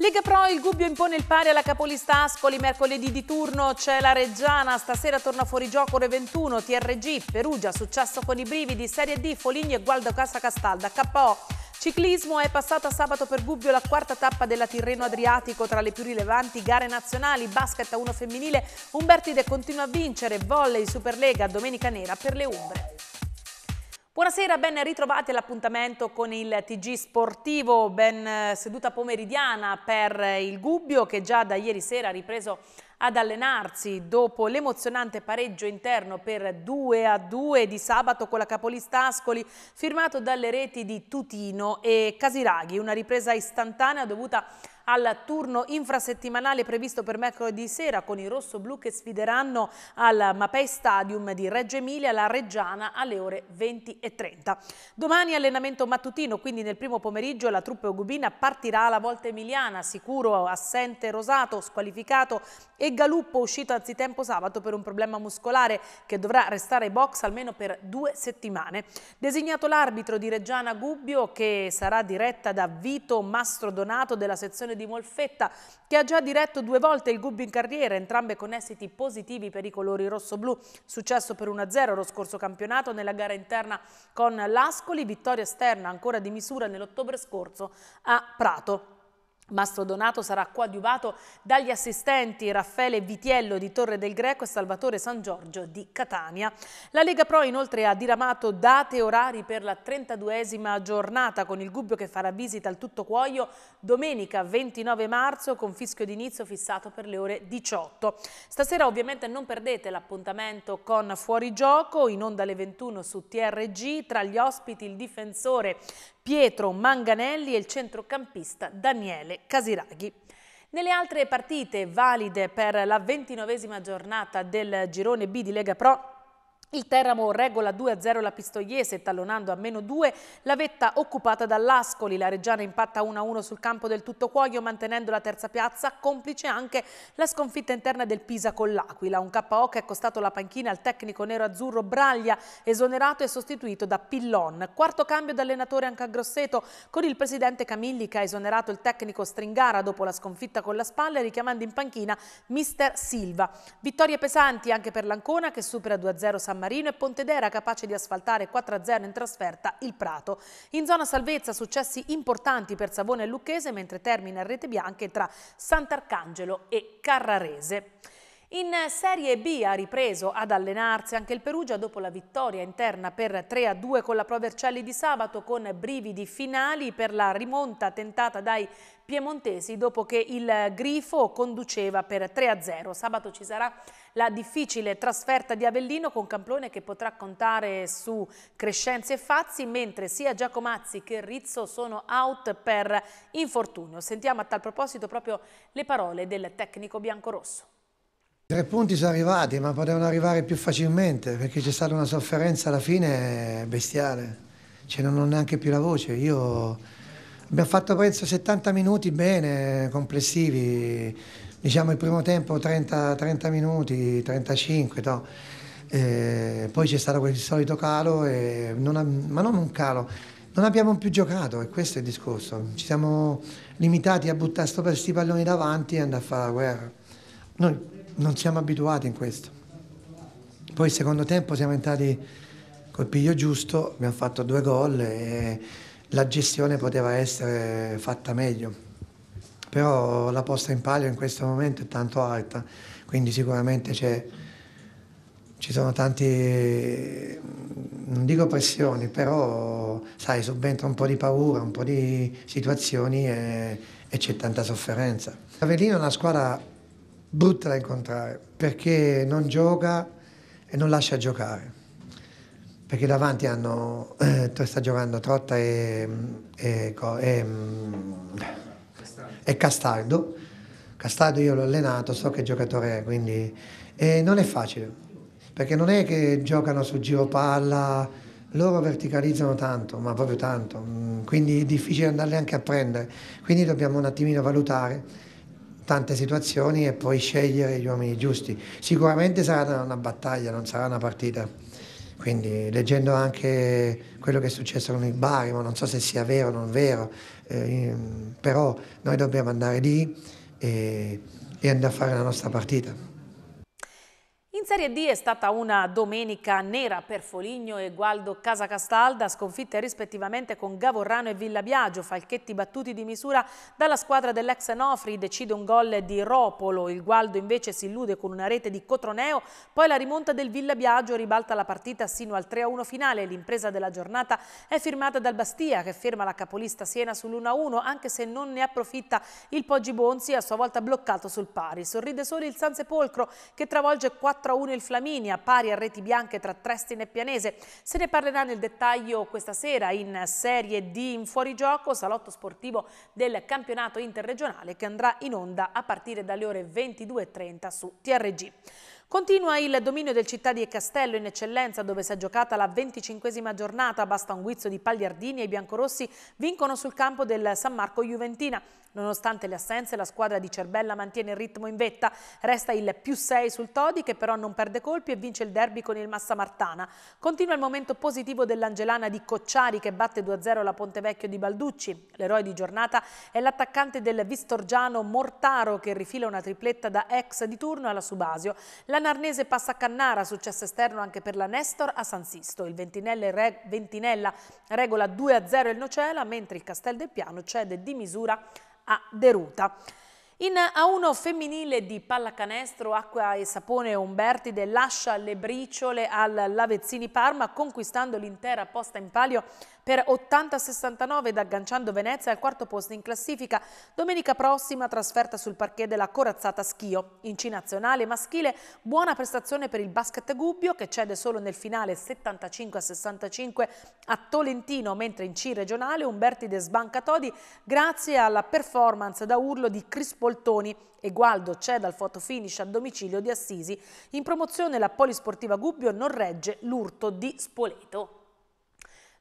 Lega Pro, il Gubbio impone il pari alla capolista Ascoli, mercoledì di turno c'è la Reggiana, stasera torna fuori gioco ore 21, TRG, Perugia, successo con i brividi, Serie D, Foligni e Gualdo Casa Castalda, KO. Ciclismo è passata sabato per Gubbio la quarta tappa della Tirreno Adriatico tra le più rilevanti gare nazionali, basket a uno femminile, Umbertide continua a vincere, volley Superlega, domenica nera per le Umbre. Buonasera, ben ritrovati all'appuntamento con il TG Sportivo, ben eh, seduta pomeridiana per eh, il Gubbio che già da ieri sera ha ripreso ad allenarsi dopo l'emozionante pareggio interno per 2 a 2 di sabato con la capolista Ascoli firmato dalle reti di Tutino e Casiraghi, una ripresa istantanea dovuta a al turno infrasettimanale previsto per mercoledì sera con i rosso-blu che sfideranno al Mapei Stadium di Reggio Emilia la Reggiana alle ore 20.30. Domani allenamento mattutino, quindi nel primo pomeriggio la truppe Ugubina partirà alla volta emiliana, sicuro assente Rosato, squalificato e Galuppo uscito anzitempo sabato per un problema muscolare che dovrà restare ai box almeno per due settimane. Designato l'arbitro di Reggiana Gubbio che sarà diretta da Vito Mastrodonato della sezione di Molfetta che ha già diretto due volte il Gubbio in carriera, entrambe con esiti positivi per i colori rosso-blu. Successo per 1-0 lo scorso campionato nella gara interna con l'Ascoli, vittoria esterna ancora di misura nell'ottobre scorso a Prato. Mastro Donato sarà coadiuvato dagli assistenti Raffaele Vitiello di Torre del Greco e Salvatore San Giorgio di Catania. La Lega Pro inoltre ha diramato date e orari per la 32esima giornata con il Gubbio che farà visita al tutto cuoio domenica 29 marzo con fischio d'inizio fissato per le ore 18. Stasera ovviamente non perdete l'appuntamento con Fuorigioco in onda alle 21 su TRG tra gli ospiti il difensore Pietro Manganelli e il centrocampista Daniele Casiraghi. Nelle altre partite valide per la ventinovesima giornata del girone B di Lega Pro il Teramo regola 2-0 la Pistoiese, tallonando a meno 2 la vetta occupata dall'Ascoli. La Reggiana impatta 1-1 sul campo del Tutto Cuoio, mantenendo la terza piazza, complice anche la sconfitta interna del Pisa con l'Aquila. Un KO che ha costato la panchina al tecnico nero-azzurro Braglia, esonerato e sostituito da Pillon. Quarto cambio d'allenatore anche a Grosseto, con il presidente Camilli che ha esonerato il tecnico Stringara dopo la sconfitta con la Spalla, richiamando in panchina mister Silva. Vittorie pesanti anche per l'Ancona, che supera 2-0 San Marino e Pontedera capace di asfaltare 4-0 in trasferta il Prato. In zona salvezza successi importanti per Savone e Lucchese mentre termina a rete bianche tra Sant'Arcangelo e Carrarese. In Serie B ha ripreso ad allenarsi anche il Perugia dopo la vittoria interna per 3-2 con la Pro Vercelli di sabato con brividi finali per la rimonta tentata dai piemontesi dopo che il Grifo conduceva per 3-0. Sabato ci sarà la difficile trasferta di Avellino con Camplone che potrà contare su Crescenze e Fazzi, mentre sia Giacomazzi che Rizzo sono out per infortunio. Sentiamo a tal proposito proprio le parole del tecnico biancorosso. Tre punti sono arrivati, ma potevano arrivare più facilmente perché c'è stata una sofferenza alla fine bestiale. Cioè non ho neanche più la voce. Io Abbiamo fatto penso 70 minuti bene, complessivi, diciamo il primo tempo 30, 30 minuti, 35, no? e eh, poi c'è stato quel solito calo, non, ma non un calo, non abbiamo più giocato e questo è il discorso, ci siamo limitati a buttare questi palloni davanti e andare a fare la guerra, noi non siamo abituati in questo. Poi il secondo tempo siamo entrati col piglio giusto, abbiamo fatto due gol e la gestione poteva essere fatta meglio. Però la posta in palio in questo momento è tanto alta, quindi sicuramente ci sono tanti, non dico pressioni, però sai, subentra un po' di paura, un po' di situazioni e, e c'è tanta sofferenza. Avellino è una squadra brutta da incontrare perché non gioca e non lascia giocare perché davanti hanno, eh, sta giocando Trotta e, e, e, mm, e, Castaldo. Castaldo io l'ho allenato, so che giocatore è, quindi eh, non è facile, perché non è che giocano su giro palla, loro verticalizzano tanto, ma proprio tanto, mm, quindi è difficile andarle anche a prendere, quindi dobbiamo un attimino valutare tante situazioni e poi scegliere gli uomini giusti. Sicuramente sarà una battaglia, non sarà una partita. Quindi leggendo anche quello che è successo con il Barimo, non so se sia vero o non vero, eh, però noi dobbiamo andare lì e, e andare a fare la nostra partita. In Serie D è stata una domenica nera per Foligno e Gualdo Casacastalda, sconfitte rispettivamente con Gavorrano e Villabiagio, falchetti battuti di misura dalla squadra dell'ex Nofri, decide un gol di Ropolo, il Gualdo invece si illude con una rete di Cotroneo, poi la rimonta del Villabiagio ribalta la partita sino al 3-1 finale, l'impresa della giornata è firmata dal Bastia che ferma la capolista Siena sull'1-1 anche se non ne approfitta il Poggi Bonzi a sua volta bloccato sul pari, sorride solo il Sansepolcro che travolge 4 4-1 il Flaminia, pari a reti bianche tra Trestine e Pianese. Se ne parlerà nel dettaglio questa sera in Serie D in fuorigioco, salotto sportivo del campionato interregionale che andrà in onda a partire dalle ore 22.30 su TRG. Continua il dominio del città di Castello in eccellenza dove si è giocata la 25esima giornata. Basta un guizzo di Pagliardini e i biancorossi vincono sul campo del San Marco Juventina. Nonostante le assenze, la squadra di Cerbella mantiene il ritmo in vetta, resta il più 6 sul Todi che però non perde colpi e vince il derby con il Massa Martana. Continua il momento positivo dell'Angelana di Cocciari che batte 2-0 la Pontevecchio di Balducci. L'eroe di giornata è l'attaccante del Vistorgiano Mortaro che rifila una tripletta da ex di turno alla Subasio. La Narnese passa a Cannara, successo esterno anche per la Nestor a San Sisto. Il Ventinella, Re Ventinella regola 2-0 il Nocela, mentre il Castel del Piano cede di misura a Deruta. In A1 femminile di pallacanestro, Acqua e Sapone Umbertide lascia le briciole al Lavezzini Parma conquistando l'intera posta in palio per 80-69 ed agganciando Venezia al quarto posto in classifica. Domenica prossima trasferta sul parquet della Corazzata Schio. In C nazionale maschile buona prestazione per il basket Gubbio che cede solo nel finale 75-65 a Tolentino, mentre in C regionale Umberti De Todi grazie alla performance da urlo di Poltoni e Gualdo cede al fotofinish a domicilio di Assisi. In promozione la polisportiva Gubbio non regge l'urto di Spoleto.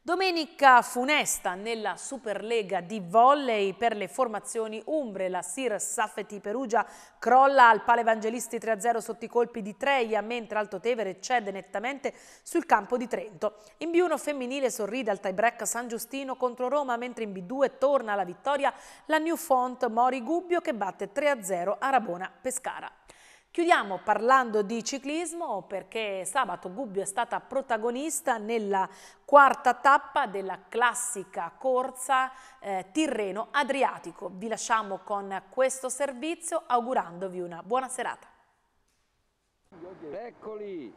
Domenica funesta nella Superlega di volley per le formazioni Umbre. La Sir Safeti Perugia crolla al Pale Evangelisti 3-0 sotto i colpi di Treia, mentre Altotevere cede nettamente sul campo di Trento. In B1 femminile sorride al tie-break San Giustino contro Roma, mentre in B2 torna alla vittoria la New Font Mori Gubbio che batte 3-0 a Rabona Pescara. Chiudiamo parlando di ciclismo perché sabato Gubbio è stata protagonista nella quarta tappa della classica corsa eh, Tirreno Adriatico. Vi lasciamo con questo servizio augurandovi una buona serata. Eccoli,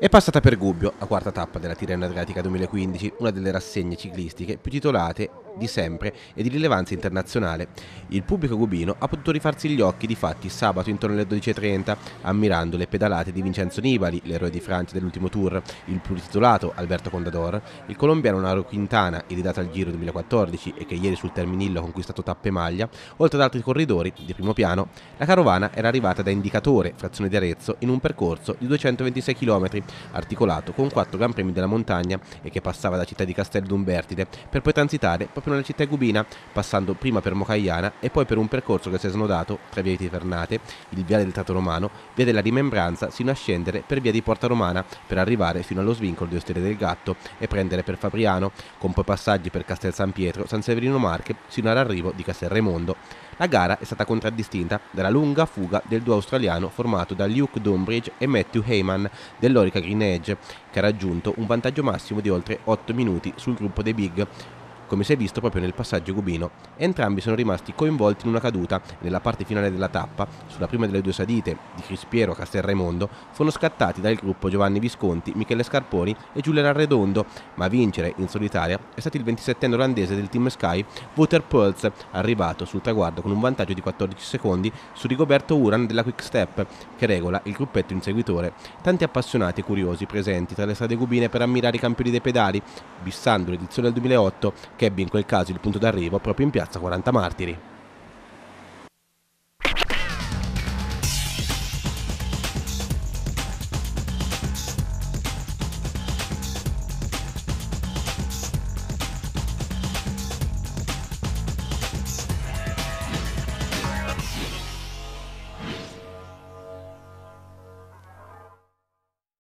è passata per Gubbio, la quarta tappa della Tirreno Adriatica 2015, una delle rassegne ciclistiche più titolate di sempre e di rilevanza internazionale. Il pubblico cubino ha potuto rifarsi gli occhi di fatti sabato intorno alle 12.30, ammirando le pedalate di Vincenzo Nibali, l'eroe di Francia dell'ultimo tour, il plurititolato Alberto Condador, il colombiano Naro Quintana, iridato al Giro 2014 e che ieri sul Terminillo ha conquistato tappe maglia, oltre ad altri corridori di primo piano, la carovana era arrivata da Indicatore, frazione di Arezzo, in un percorso di 226 km, articolato con quattro Gran Premi della montagna e che passava da Città di Castel d'Umbertide per poi transitare proprio proprio nella città gubina, passando prima per Mocaiana e poi per un percorso che si è snodato tra via di Tivernate, il viale del Trato Romano, via della Rimembranza, sino a scendere per via di Porta Romana per arrivare fino allo svincolo di Osteria del Gatto e prendere per Fabriano, con poi passaggi per Castel San Pietro, San Severino Marche, sino all'arrivo di Castel Raimondo. La gara è stata contraddistinta dalla lunga fuga del duo australiano formato da Luke Dumbridge e Matthew Heyman dell'Orica Green Edge, che ha raggiunto un vantaggio massimo di oltre 8 minuti sul gruppo dei Big, come si è visto proprio nel passaggio Gubino. Entrambi sono rimasti coinvolti in una caduta e nella parte finale della tappa, sulla prima delle due salite di Crispiero a Castel Raimondo, furono scattati dal gruppo Giovanni Visconti, Michele Scarponi e Giuliano Arredondo, ma a vincere in solitaria è stato il 27enne olandese del team Sky, Wouter Pulse, arrivato sul traguardo con un vantaggio di 14 secondi su Rigoberto Uran della Quick Step, che regola il gruppetto inseguitore. Tanti appassionati e curiosi presenti tra le strade gubine per ammirare i campioni dei pedali, bissando l'edizione del 2008 che che ebbe in quel caso il punto d'arrivo proprio in piazza 40 Martiri.